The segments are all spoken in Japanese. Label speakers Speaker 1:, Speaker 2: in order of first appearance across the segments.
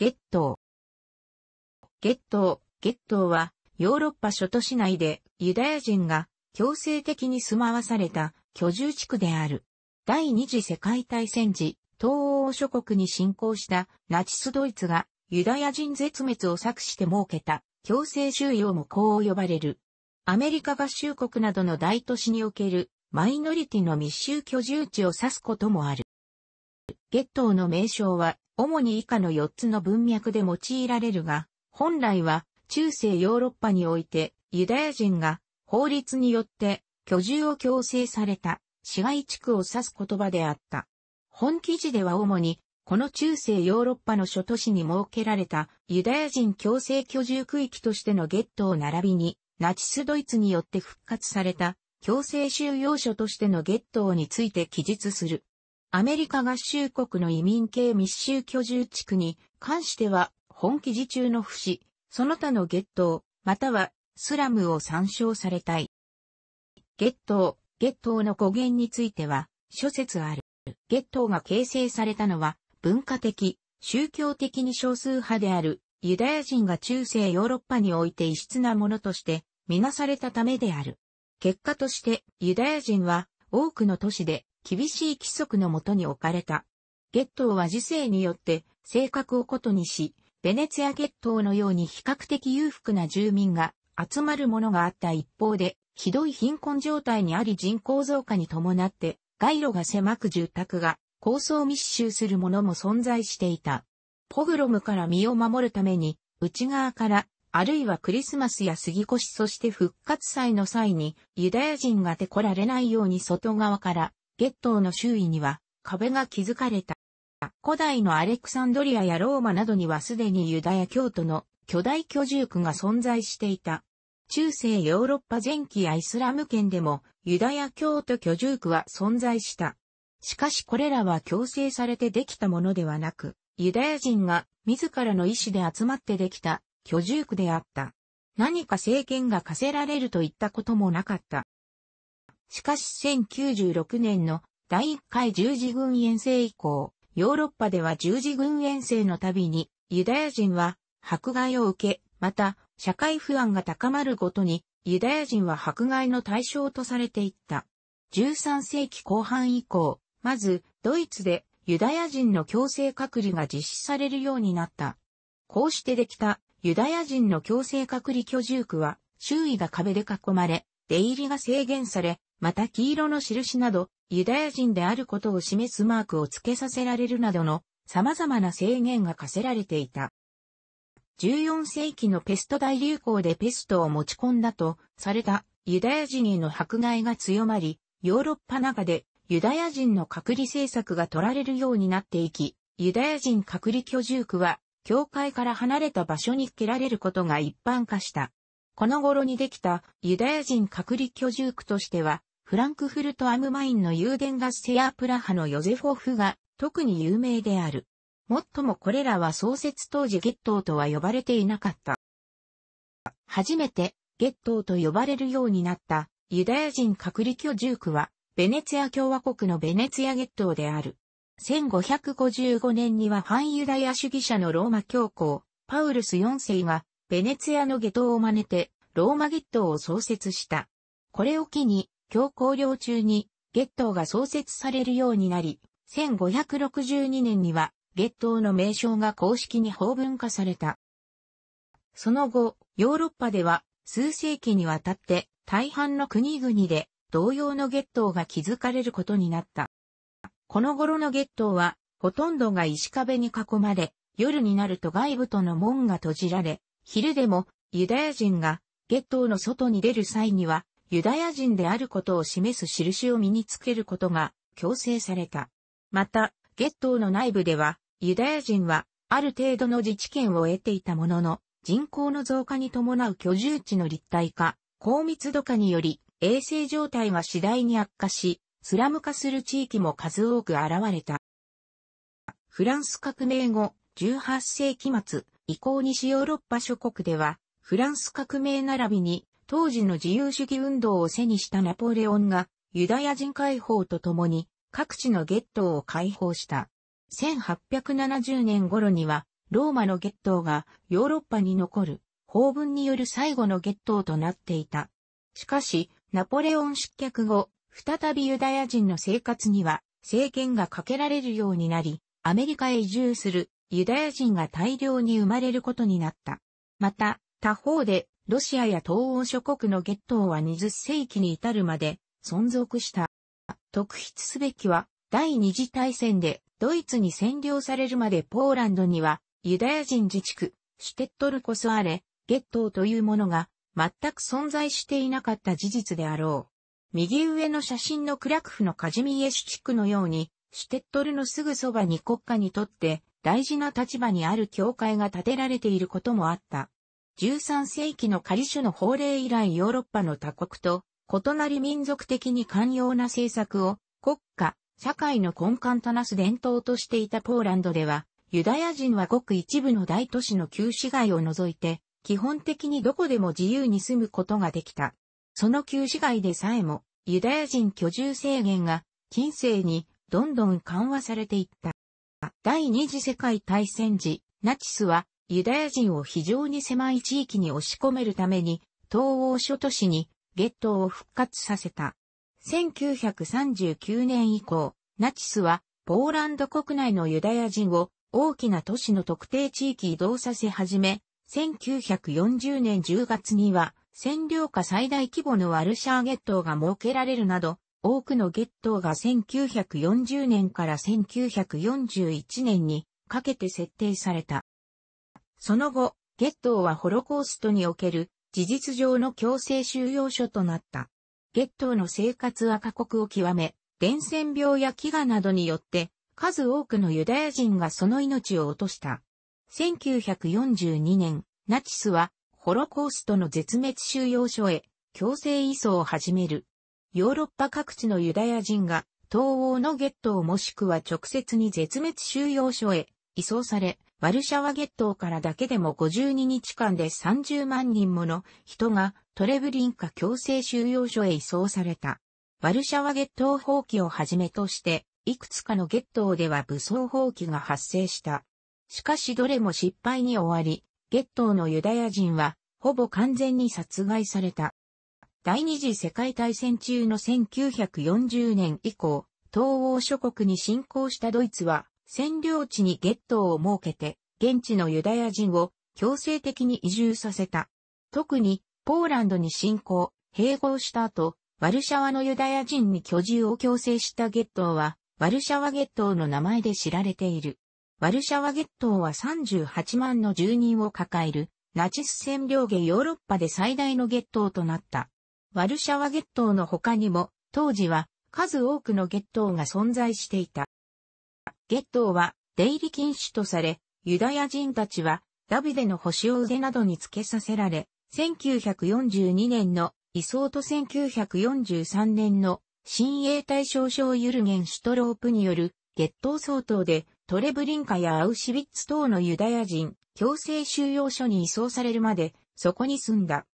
Speaker 1: ゲットト島。ゲット島は、ヨーロッパ諸都市内でユダヤ人が強制的に住まわされた居住地区である。第二次世界大戦時、東欧諸国に侵攻したナチスドイツがユダヤ人絶滅を策して設けた強制収容もこう呼ばれる。アメリカ合衆国などの大都市におけるマイノリティの密集居住地を指すこともある。ゲットーの名称は主に以下の4つの文脈で用いられるが、本来は中世ヨーロッパにおいてユダヤ人が法律によって居住を強制された市街地区を指す言葉であった。本記事では主にこの中世ヨーロッパの諸都市に設けられたユダヤ人強制居住区域としてのゲットを並びにナチスドイツによって復活された強制収容所としてのゲットーについて記述する。アメリカ合衆国の移民系密集居住地区に関しては、本記事中の不死、その他の月頭、またはスラムを参照されたい。月頭、月頭の語源については、諸説ある。月頭が形成されたのは、文化的、宗教的に少数派である、ユダヤ人が中世ヨーロッパにおいて異質なものとして、見なされたためである。結果として、ユダヤ人は、多くの都市で、厳しい規則のもとに置かれた。ゲットーは時世によって性格を異にし、ベネツィアゲットーのように比較的裕福な住民が集まるものがあった一方で、ひどい貧困状態にあり人口増加に伴って、街路が狭く住宅が高層密集するものも存在していた。ポグロムから身を守るために、内側から、あるいはクリスマスや杉越そして復活祭の際に、ユダヤ人が出来られないように外側から、月頭の周囲には壁が築かれた。古代のアレクサンドリアやローマなどにはすでにユダヤ教徒の巨大居住区が存在していた。中世ヨーロッパ前期やイスラム圏でもユダヤ教徒居住区は存在した。しかしこれらは強制されてできたものではなく、ユダヤ人が自らの意志で集まってできた居住区であった。何か政権が課せられるといったこともなかった。しかし1096年の第1回十字軍遠征以降、ヨーロッパでは十字軍遠征のたびに、ユダヤ人は迫害を受け、また、社会不安が高まるごとに、ユダヤ人は迫害の対象とされていった。13世紀後半以降、まず、ドイツでユダヤ人の強制隔離が実施されるようになった。こうしてできたユダヤ人の強制隔離居住区は、周囲が壁で囲まれ、出入りが制限され、また黄色の印など、ユダヤ人であることを示すマークを付けさせられるなどの様々な制限が課せられていた。14世紀のペスト大流行でペストを持ち込んだとされたユダヤ人への迫害が強まり、ヨーロッパ中でユダヤ人の隔離政策が取られるようになっていき、ユダヤ人隔離居住区は、教会から離れた場所に蹴られることが一般化した。この頃にできたユダヤ人隔離居住区としては、フランクフルトアムマインの油田ガスセやプラハのヨゼフォフが特に有名である。もっともこれらは創設当時ゲットーとは呼ばれていなかった。初めてゲットーと呼ばれるようになったユダヤ人隔離居住区はベネツィア共和国のベネツィアゲットーである。1555年には反ユダヤ主義者のローマ教皇パウルス4世がベネツィアのゲットーを真似てローマゲットーを創設した。これを機に教皇領中に月頭が創設されるようになり、1562年には月頭の名称が公式に法文化された。その後、ヨーロッパでは数世紀にわたって大半の国々で同様の月頭が築かれることになった。この頃の月頭はほとんどが石壁に囲まれ、夜になると外部との門が閉じられ、昼でもユダヤ人が月頭の外に出る際にはユダヤ人であることを示す印を身につけることが強制された。また、ゲットーの内部では、ユダヤ人は、ある程度の自治権を得ていたものの、人口の増加に伴う居住地の立体化、高密度化により、衛生状態が次第に悪化し、スラム化する地域も数多く現れた。フランス革命後、18世紀末以降西ヨーロッパ諸国では、フランス革命並びに当時の自由主義運動を背にしたナポレオンが、ユダヤ人解放とともに、各地のゲットを解放した。1870年頃には、ローマのゲットがヨーロッパに残る、法文による最後のゲットとなっていた。しかし、ナポレオン失脚後、再びユダヤ人の生活には、政権がかけられるようになり、アメリカへ移住するユダヤ人が大量に生まれることになった。また、他方でロシアや東欧諸国のゲットーは20世紀に至るまで存続した。特筆すべきは、第二次大戦でドイツに占領されるまでポーランドにはユダヤ人自治区、シュテットルコスアレ、トーというものが全く存在していなかった事実であろう。右上の写真のクラクフのカジミエシュ地区のように、シュテットルのすぐそばに国家にとって大事な立場にある教会が建てられていることもあった。13世紀の仮種の法令以来ヨーロッパの他国と異なり民族的に寛容な政策を国家、社会の根幹となす伝統としていたポーランドでは、ユダヤ人はごく一部の大都市の旧市街を除いて、基本的にどこでも自由に住むことができた。その旧市街でさえも、ユダヤ人居住制限が、近世にどんどん緩和されていった。第二次世界大戦時、ナチスはユダヤ人を非常に狭い地域に押し込めるために、東欧諸都市にゲットを復活させた。1939年以降、ナチスはポーランド国内のユダヤ人を大きな都市の特定地域移動させ始め、1940年10月には占領下最大規模のワルシャーゲットが設けられるなど、多くのゲットが1940年から1941年にかけて設定された。その後、ゲットーはホロコーストにおける事実上の強制収容所となった。ゲットーの生活は過酷を極め、伝染病や飢餓などによって数多くのユダヤ人がその命を落とした。1942年、ナチスはホロコーストの絶滅収容所へ強制移送を始める。ヨーロッパ各地のユダヤ人が東欧のゲットーもしくは直接に絶滅収容所へ移送され、ワルシャワ月頭からだけでも52日間で30万人もの人がトレブリンカ強制収容所へ移送された。ワルシャワ月頭放棄をはじめとして、いくつかの月頭では武装放棄が発生した。しかしどれも失敗に終わり、月頭のユダヤ人は、ほぼ完全に殺害された。第二次世界大戦中の1940年以降、東欧諸国に侵攻したドイツは、占領地にゲットを設けて、現地のユダヤ人を強制的に移住させた。特に、ポーランドに侵攻、併合した後、ワルシャワのユダヤ人に居住を強制したゲットは、ワルシャワゲットの名前で知られている。ワルシャワゲットは38万の住人を抱える、ナチス占領下ヨーロッパで最大のゲットとなった。ワルシャワゲットの他にも、当時は数多くのゲットが存在していた。月頭は出入り禁止とされ、ユダヤ人たちはダビデの星を腕などにつけさせられ、1942年の移送と1943年の新英隊少将ユルゲン・シュトロープによる月頭相当でトレブリンカやアウシュビッツ等のユダヤ人強制収容所に移送されるまでそこに住んだ。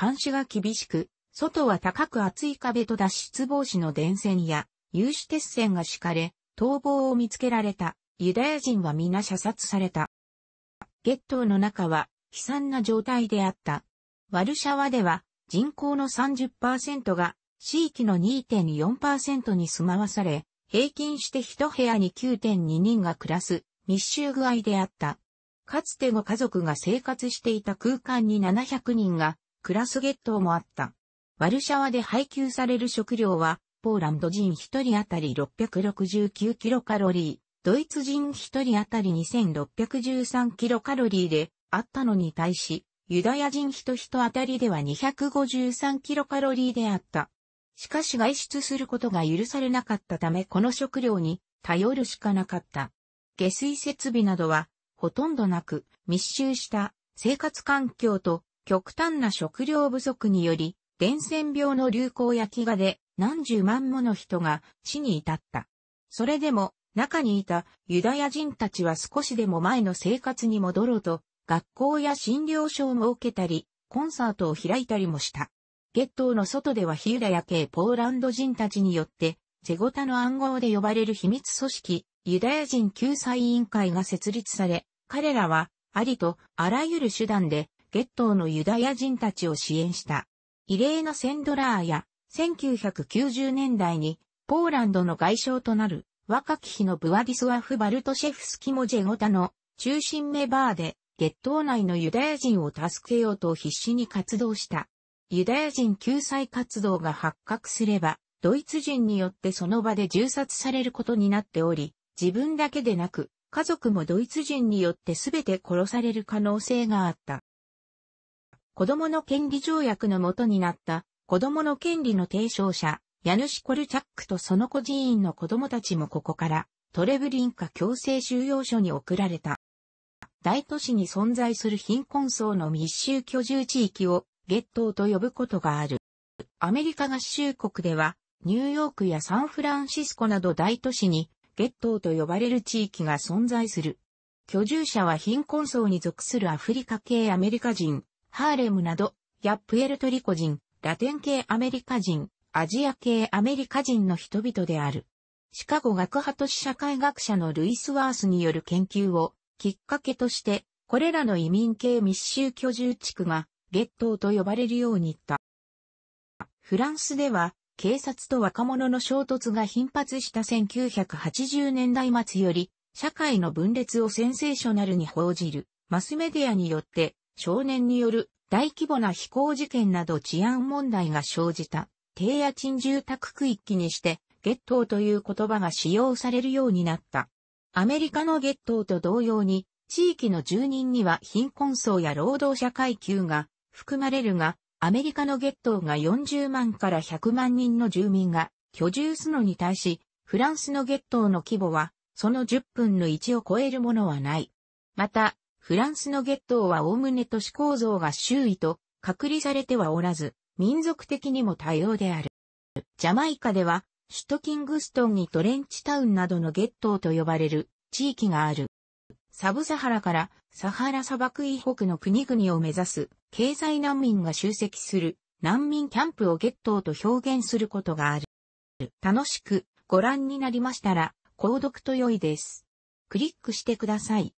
Speaker 1: 監視が厳しく、外は高く厚い壁と脱出防止の電線や有刺鉄線が敷かれ、逃亡を見つけられた。ユダヤ人は皆射殺された。ゲットの中は悲惨な状態であった。ワルシャワでは人口の30%が地域の2.4%に住まわされ、平均して一部屋に9.2人が暮らす密集具合であった。かつてご家族が生活していた空間に700人が暮らすゲットもあった。ワルシャワで配給される食料はポーランド人1人当たり669キロカロリー、ドイツ人1人当たり2613キロカロリーであったのに対し、ユダヤ人人人当たりでは253キロカロリーであった。しかし外出することが許されなかったためこの食料に頼るしかなかった。下水設備などはほとんどなく密集した生活環境と極端な食料不足により伝染病の流行や飢餓で何十万もの人が地に至った。それでも、中にいたユダヤ人たちは少しでも前の生活に戻ろうと、学校や診療所を設けたり、コンサートを開いたりもした。ゲットーの外ではヒユダヤ系ポーランド人たちによって、ゼゴタの暗号で呼ばれる秘密組織、ユダヤ人救済委員会が設立され、彼らは、ありとあらゆる手段で、ゲットーのユダヤ人たちを支援した。異例なセンドラーや1990年代にポーランドの外相となる若き日のブワディスワフ・バルトシェフスキモジェゴタの中心メバーで月頭内のユダヤ人を助けようと必死に活動した。ユダヤ人救済活動が発覚すれば、ドイツ人によってその場で銃殺されることになっており、自分だけでなく、家族もドイツ人によって全て殺される可能性があった。子供の権利条約のもとになった子供の権利の提唱者、ヤヌシ・コルチャックとその孤児院の子供たちもここからトレブリンカ強制収容所に送られた。大都市に存在する貧困層の密集居住地域をゲットーと呼ぶことがある。アメリカ合衆国ではニューヨークやサンフランシスコなど大都市にゲットーと呼ばれる地域が存在する。居住者は貧困層に属するアフリカ系アメリカ人、ハーレムなど、やプエルトリコ人、ラテン系アメリカ人、アジア系アメリカ人の人々である。シカゴ学派都市社会学者のルイス・ワースによる研究をきっかけとして、これらの移民系密集居住地区がゲットーと呼ばれるように言った。フランスでは、警察と若者の衝突が頻発した1980年代末より、社会の分裂をセンセーショナルに報じる、マスメディアによって、少年による大規模な飛行事件など治安問題が生じた低家賃住宅区域にして、ゲットーという言葉が使用されるようになった。アメリカのゲットーと同様に、地域の住人には貧困層や労働者階級が含まれるが、アメリカのゲットーが40万から100万人の住民が居住すのに対し、フランスのゲットーの規模は、その10分の1を超えるものはない。また、フランスのゲットーは概ね都市構造が周囲と隔離されてはおらず、民族的にも多様である。ジャマイカでは、首都キングストンにトレンチタウンなどのゲットーと呼ばれる地域がある。サブサハラからサハラ砂漠以北の国々を目指す経済難民が集積する難民キャンプをゲットーと表現することがある。楽しくご覧になりましたら、購読と良いです。クリックしてください。